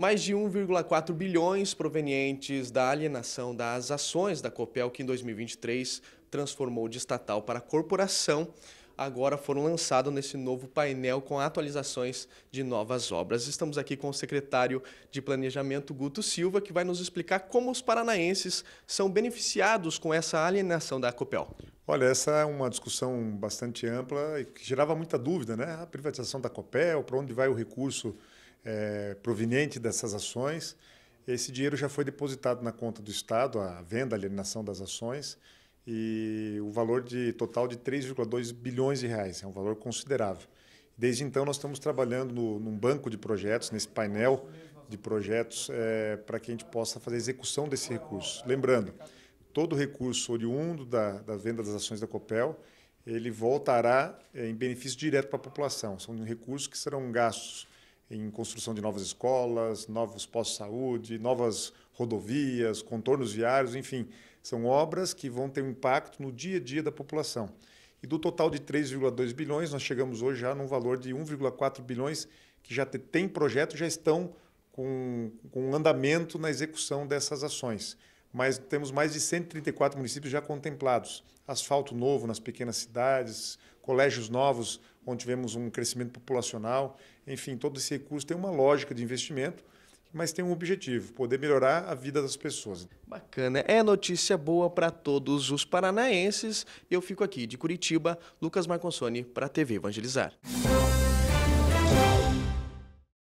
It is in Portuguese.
Mais de 1,4 bilhões provenientes da alienação das ações da Copel, que em 2023 transformou de estatal para corporação, agora foram lançados nesse novo painel com atualizações de novas obras. Estamos aqui com o secretário de Planejamento, Guto Silva, que vai nos explicar como os paranaenses são beneficiados com essa alienação da Copel. Olha, essa é uma discussão bastante ampla e que gerava muita dúvida, né? A privatização da Copel, para onde vai o recurso é, proveniente dessas ações. Esse dinheiro já foi depositado na conta do Estado, a venda, a alienação das ações, e o valor de total de 3,2 bilhões de reais, é um valor considerável. Desde então, nós estamos trabalhando no, num banco de projetos, nesse painel de projetos, é, para que a gente possa fazer a execução desse recurso. Lembrando, todo recurso oriundo da, da venda das ações da Copel, ele voltará é, em benefício direto para a população. São recursos que serão gastos em construção de novas escolas, novos postos de saúde, novas rodovias, contornos viários, enfim, são obras que vão ter um impacto no dia a dia da população. E do total de 3,2 bilhões, nós chegamos hoje já num valor de 1,4 bilhões que já tem projeto, já estão com, com andamento na execução dessas ações mas temos mais de 134 municípios já contemplados. Asfalto novo nas pequenas cidades, colégios novos, onde tivemos um crescimento populacional. Enfim, todo esse recurso tem uma lógica de investimento, mas tem um objetivo: poder melhorar a vida das pessoas. Bacana. É notícia boa para todos os paranaenses. Eu fico aqui de Curitiba, Lucas Marconsoni, para a TV Evangelizar.